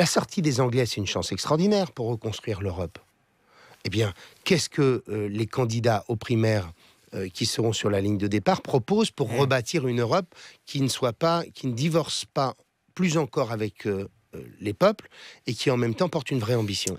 La sortie des Anglais, c'est une chance extraordinaire pour reconstruire l'Europe. Eh bien, qu'est-ce que euh, les candidats aux primaires euh, qui seront sur la ligne de départ proposent pour rebâtir une Europe qui ne soit pas, qui ne divorce pas plus encore avec euh, les peuples et qui en même temps porte une vraie ambition